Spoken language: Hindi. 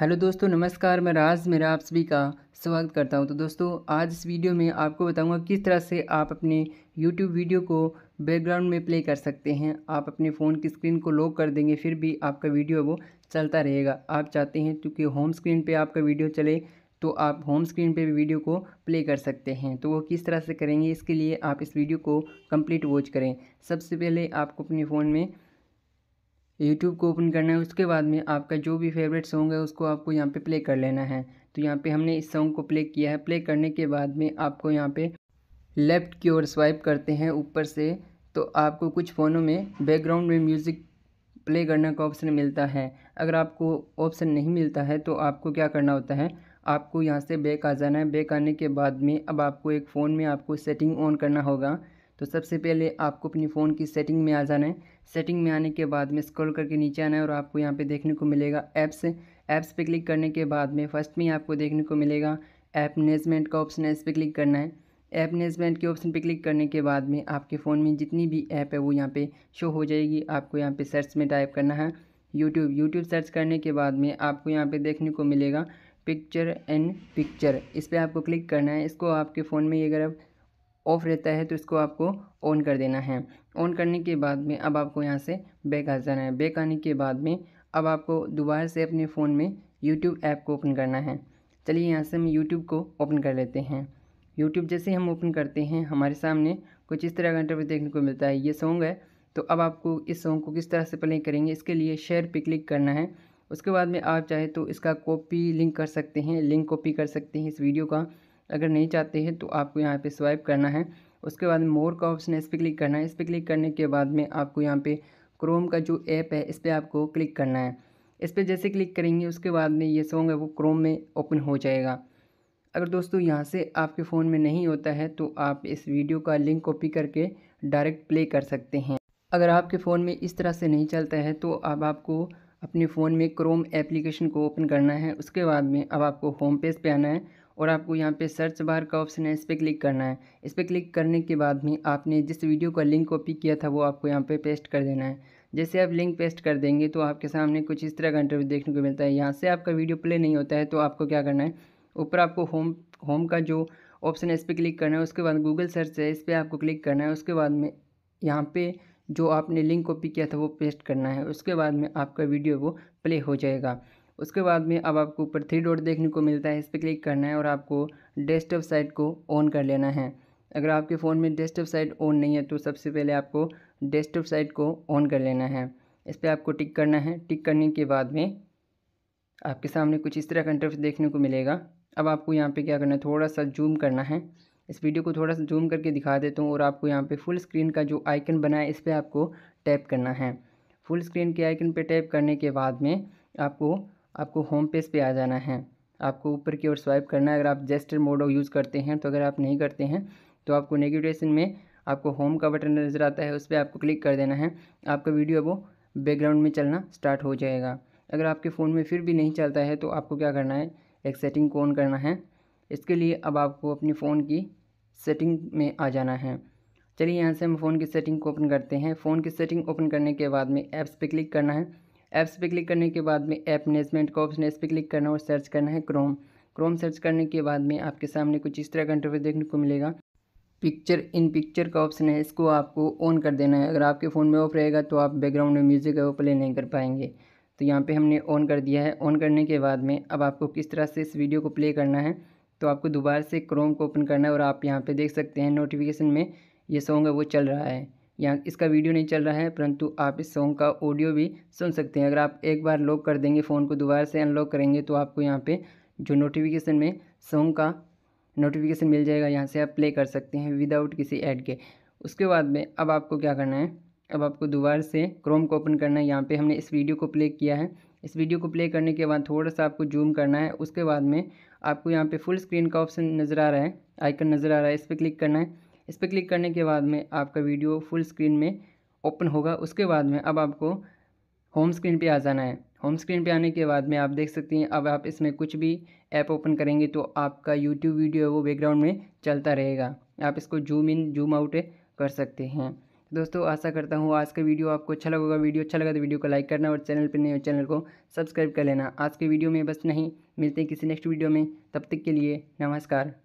हेलो दोस्तों नमस्कार मैं राज मेरा आप सभी का स्वागत करता हूं तो दोस्तों आज इस वीडियो में आपको बताऊंगा किस तरह से आप अपने यूट्यूब वीडियो को बैकग्राउंड में प्ले कर सकते हैं आप अपने फ़ोन की स्क्रीन को लॉक कर देंगे फिर भी आपका वीडियो वो चलता रहेगा आप चाहते हैं क्योंकि होम स्क्रीन पर आपका वीडियो चले तो आप होम स्क्रीन पे भी वीडियो को प्ले कर सकते हैं तो वो किस तरह से करेंगे इसके लिए आप इस वीडियो को कंप्लीट वॉच करें सबसे पहले आपको अपने फ़ोन में यूट्यूब को ओपन करना है उसके बाद में आपका जो भी फेवरेट सॉन्ग है उसको आपको यहाँ पे प्ले कर लेना है तो यहाँ पे हमने इस सॉन्ग को प्ले किया है प्ले करने के बाद में आपको यहाँ पे लेफ़्ट की ओर स्वाइप करते हैं ऊपर से तो आपको कुछ फ़ोनों में बैकग्राउंड में म्यूज़िक प्ले करने का ऑप्शन मिलता है अगर आपको ऑप्शन नहीं मिलता है तो आपको क्या करना होता है आपको यहाँ से बैक आ जाना है बैक आने के बाद में अब आपको एक फ़ोन में आपको सेटिंग ऑन करना होगा तो सबसे पहले आपको अपनी फ़ोन की सेटिंग में आ जाना है सेटिंग में आने के बाद में स्क्रॉल करके नीचे आना है और आपको यहाँ पे देखने को मिलेगा ऐप्स ऐप्स पे क्लिक करने के बाद में फर्स्ट में आपको देखने को मिलेगा ऐप मैनेजमेंट का ऑप्शन है इस पर क्लिक करना है ऐप मैनेजमेंट के ऑप्शन पर क्लिक करने के बाद में आपके फ़ोन में जितनी भी ऐप है वो यहाँ पर शो हो जाएगी आपको यहाँ पे सर्च में टाइप करना है यूट्यूब यूट्यूब सर्च करने के बाद में आपको यहाँ पर देखने को मिलेगा पिक्चर एंड पिक्चर इस पर आपको क्लिक करना है इसको आपके फ़ोन में अगर आप ऑफ़ रहता है तो इसको आपको ऑन कर देना है ऑन करने के बाद में अब आपको यहाँ से बैक आ जाना है बैक आने के बाद में अब आपको दोबारा से अपने फ़ोन में यूट्यूब ऐप को ओपन करना है चलिए यहाँ से हम यूट्यूब को ओपन कर लेते हैं यूट्यूब जैसे हम ओपन करते हैं हमारे सामने कुछ इस तरह का इंटरव्यू देखने को मिलता है ये सॉन्ग है तो अब आपको इस सॉन्ग को किस तरह से प्ले करेंगे इसके लिए शेयर पे क्लिक करना है उसके बाद में आप चाहे तो इसका कॉपी लिंक कर सकते हैं लिंक कॉपी कर सकते हैं इस वीडियो का अगर नहीं चाहते हैं तो आपको यहाँ पे स्वाइप करना है उसके बाद मोर का ऑप्शन है इस पर क्लिक करना है इस पर क्लिक करने के बाद में आपको यहाँ पे क्रोम का जो ऐप है इस पर आपको क्लिक करना है इस पर जैसे क्लिक करेंगे उसके बाद में ये सॉन्ग है वो क्रोम में ओपन हो जाएगा अगर दोस्तों यहाँ से आपके फ़ोन में नहीं होता है तो आप इस वीडियो का लिंक कॉपी करके डायरेक्ट प्ले कर सकते हैं अगर आपके फ़ोन में इस तरह से नहीं चलता है तो अब आपको अपने फ़ोन में क्रोम एप्लीकेशन को ओपन करना है उसके बाद में अब आपको होम पेज पे आना है और आपको यहाँ पे सर्च बार का ऑप्शन है इस पर क्लिक करना है इस पर क्लिक करने के बाद में आपने जिस वीडियो का लिंक कॉपी किया था वो आपको यहाँ पे पेस्ट कर देना है जैसे आप लिंक पेस्ट कर देंगे तो आपके सामने कुछ इस तरह का इंटरव्यू देखने को मिलता है यहाँ से आपका वीडियो प्ले नहीं होता है तो आपको क्या करना है ऊपर आपको होम होम का जो ऑप्शन है इस पर क्लिक करना है उसके बाद गूगल सर्च है इस पर आपको क्लिक करना है उसके बाद में यहाँ पर जो आपने लिंक कॉपी किया था वो पेस्ट करना है उसके बाद में आपका वीडियो वो प्ले हो जाएगा उसके बाद में अब आपको ऊपर थ्री डॉट देखने को मिलता है इस पर क्लिक करना है और आपको डेस्कटॉप साइट को ऑन कर लेना है अगर आपके फ़ोन में डेस्कटॉप साइट ऑन नहीं है तो सबसे पहले आपको डेस्कटॉप साइट को ऑन कर लेना है इस पर आपको टिक करना है टिक करने के बाद में आपके सामने कुछ इस तरह का इंटरफेस देखने को मिलेगा अब आपको यहाँ पे क्या करना है थोड़ा सा जूम करना है इस वीडियो को थोड़ा सा जूम करके दिखा देता हूँ और आपको यहाँ पे फुल स्क्रीन का जो आइकन बना है इस पर आपको टैप करना है फुल स्क्रीन के आइकन पे टैप करने के बाद में आपको आपको होम पेज पे आ जाना है आपको ऊपर की ओर स्वाइप करना है अगर आप जेस्टर मोड यूज़ करते हैं तो अगर आप नहीं करते हैं तो आपको नेगेटिवेशन में आपको होम का बटन नज़र आता है उस पर आपको क्लिक कर देना है आपका वीडियो वो बैकग्राउंड में चलना स्टार्ट हो जाएगा अगर आपके फ़ोन में फिर भी नहीं चलता है तो आपको क्या करना है एक सेटिंग को ऑन करना है इसके लिए अब आपको अपने फ़ोन की सेटिंग में आ जाना है चलिए यहाँ से हम फ़ोन की सेटिंग को ओपन करते हैं फ़ोन की सेटिंग ओपन करने के बाद में ऐप्स पे क्लिक करना है ऐप्स पे क्लिक करने के बाद में ऐप मैनेजमेंट का ऑप्शन है इस पर क्लिक करना और सर्च करना है क्रोम क्रोम सर्च करने के बाद में आपके सामने कुछ इस तरह का इंटरव्यू देखने को मिलेगा पिक्चर इन पिक्चर का ऑप्शन है इसको आपको ऑन कर देना है अगर आपके फ़ोन में ऑफ रहेगा तो आप बैकग्राउंड में म्यूज़िक है वो प्ले नहीं कर पाएंगे तो यहाँ पे हमने ऑन कर दिया है ऑन करने के बाद में अब आपको किस तरह से इस वीडियो को प्ले करना है तो आपको दोबारा से क्रोम को ओपन करना है और आप यहाँ पर देख सकते हैं नोटिफिकेशन में ये सॉन्ग है वो चल रहा है यहाँ इसका वीडियो नहीं चल रहा है परंतु आप इस सॉन्ग का ऑडियो भी सुन सकते हैं अगर आप एक बार लॉक कर देंगे फ़ोन को दोबारा से अनलॉक करेंगे तो आपको यहाँ पे जो नोटिफिकेशन में सॉन्ग का नोटिफिकेशन मिल जाएगा यहाँ से आप प्ले कर सकते हैं विदाउट किसी ऐड के उसके बाद में अब आपको क्या करना है अब आपको दोबारा से क्रोम को ओपन करना है यहाँ पर हमने इस वीडियो को प्ले किया है इस वीडियो को प्ले करने के बाद थोड़ा सा आपको जूम करना है उसके बाद में आपको यहाँ पर फुल स्क्रीन का ऑप्शन नज़र आ रहा है आइकन नज़र आ रहा है इस पर क्लिक करना है इस पर क्लिक करने के बाद में आपका वीडियो फुल स्क्रीन में ओपन होगा उसके बाद में अब आपको होम स्क्रीन पे आ जाना है होम स्क्रीन पे आने के बाद में आप देख सकते हैं अब आप इसमें कुछ भी ऐप ओपन करेंगे तो आपका यूट्यूब वीडियो है वो बैकग्राउंड में चलता रहेगा आप इसको जूम इन जूम आउट कर सकते हैं दोस्तों आशा करता हूँ आज का वीडियो आपको अच्छा लगेगा वीडियो अच्छा लगा तो वीडियो को लाइक करना और चैनल पर नए चैनल को सब्सक्राइब कर लेना आज के वीडियो में बस नहीं मिलते हैं किसी नेक्स्ट वीडियो में तब तक के लिए नमस्कार